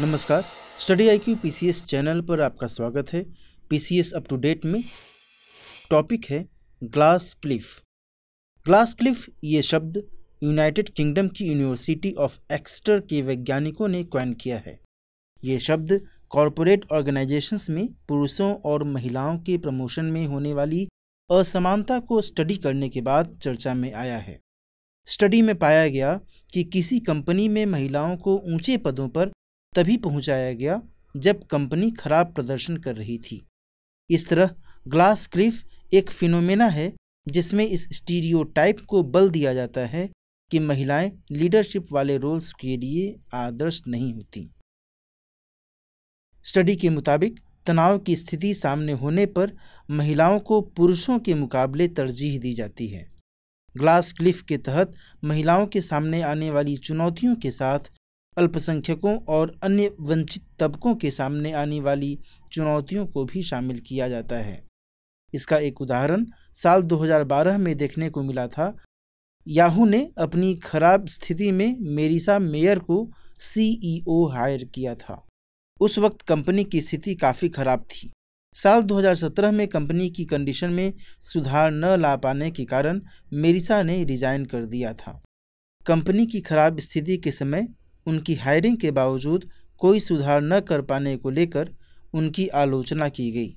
नमस्कार study I Q P channel पर आपका स्वागत है पी अप टू डेट में टॉपिक है ग्लास क्लिफ ग्लास क्लिफ ये शब्द यूनाइटेड किंगडम की यूनिवर्सिटी ऑफ एक्सटर के वैज्ञानिकों ने क्वन किया है ये शब्द कॉरपोरेट ऑर्गेनाइजेशंस में पुरुषों और महिलाओं के प्रमोशन में होने वाली असमानता को स्टडी करने के बाद चर्चा में आया है स्टडी में पाया गया कि किसी कंपनी में महिलाओं को ऊंचे पदों पर तभी पहुंचाया गया जब कंपनी खराब प्रदर्शन कर रही थी इस तरह ग्लास क्लिफ एक फिनोमेना है जिसमें इस स्टीरियोटाइप को बल दिया जाता है कि महिलाएं लीडरशिप वाले रोल्स के लिए आदर्श नहीं होती स्टडी के मुताबिक तनाव की स्थिति सामने होने पर महिलाओं को पुरुषों के मुकाबले तरजीह दी जाती है ग्लास क्लिफ के तहत महिलाओं के सामने आने वाली चुनौतियों के साथ अल्पसंख्यकों और अन्य वंचित तबकों के सामने आने वाली चुनौतियों को भी शामिल किया जाता है इसका एक उदाहरण साल 2012 में देखने को मिला था याहू ने अपनी खराब स्थिति में मेरिसा मेयर को सीईओ हायर किया था उस वक्त कंपनी की स्थिति काफ़ी खराब थी साल 2017 में कंपनी की कंडीशन में सुधार न ला पाने के कारण मेरिसा ने रिजाइन कर दिया था कंपनी की खराब स्थिति के समय उनकी हायरिंग के बावजूद कोई सुधार न कर पाने को लेकर उनकी आलोचना की गई